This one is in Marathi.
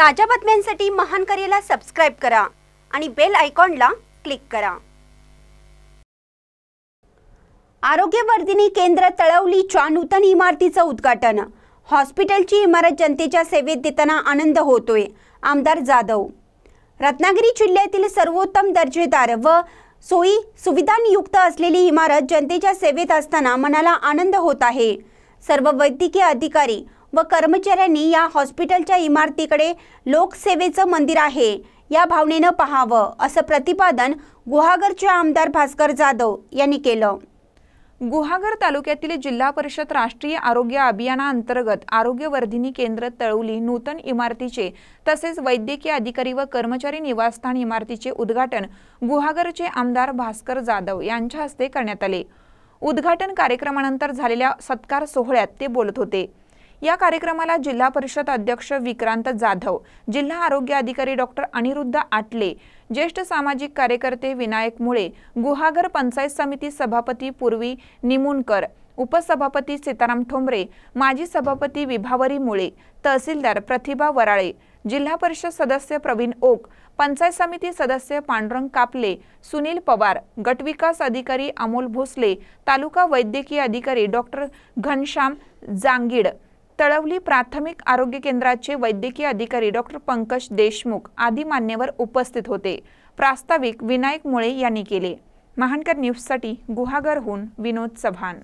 ताज्या बातम्यांसाठी महान करेला सबस्क्राईब करा आणि बेल आयकॉनला क्लिक करा आरोग्यवर्धिनी केंद्र तळवलीच्या नूतन इमारतीचं उद्घाटन हॉस्पिटलची इमारत जनतेच्या सेवेत देताना आनंद होतोय आमदार जाधव रत्नागिरी जिल्ह्यातील सर्वोत्तम दर्जेदार व सोयी सुविधांयुक्त असलेली इमारत जनतेच्या सेवेत असताना मनाला आनंद होत आहे सर्व वैद्यकीय अधिकारी व कर्मचाऱ्यांनी या हॉस्पिटलच्या इमारतीकडे लोकसेवेचं मंदिर आहे या भावनेनं पाहावं असं प्रतिपादन गुहागरचे आमदार भास्कर जाधव यांनी केलं गुहागर तालुक्यातील जिल्हा परिषद राष्ट्रीय आरोग्य अभियानाअंतर्गत आरोग्यवर्धिनी केंद्र तळवली नूतन इमारतीचे तसेच वैद्यकीय अधिकारी व कर्मचारी निवासस्थान इमारतीचे उद्घाटन गुहागरचे आमदार भास्कर जाधव यांच्या हस्ते करण्यात आले उद्घाटन कार्यक्रमानंतर झालेल्या सत्कार सोहळ्यात ते बोलत होते या कार्यक्रमाला जिल्हा परिषद अध्यक्ष विक्रांत जाधव जिल्हा आरोग्य अधिकारी डॉक्टर अनिरुद्ध आटले ज्येष्ठ सामाजिक कार्यकर्ते विनायक मुळे गुहागर पंचायत समिती सभापती पूर्वी निमुनकर उपसभापती सीताराम ठोंबरे माजी सभापती विभावरी मुळे तहसीलदार प्रतिभा वराळे जिल्हा परिषद सदस्य प्रवीण ओक पंचायत समिती सदस्य पांडुरंग कापले सुनील पवार गटविकास अधिकारी अमोल भोसले तालुका वैद्यकीय अधिकारी डॉक्टर घनश्याम जांगीड तळवली प्राथमिक आरोग्य केंद्राचे वैद्यकीय अधिकारी डॉक्टर पंकज देशमुख आदी मान्यवर उपस्थित होते प्रास्ताविक विनायक मुळे यांनी केले महानकर न्यूजसाठी गुहागरहून विनोद चव्हाण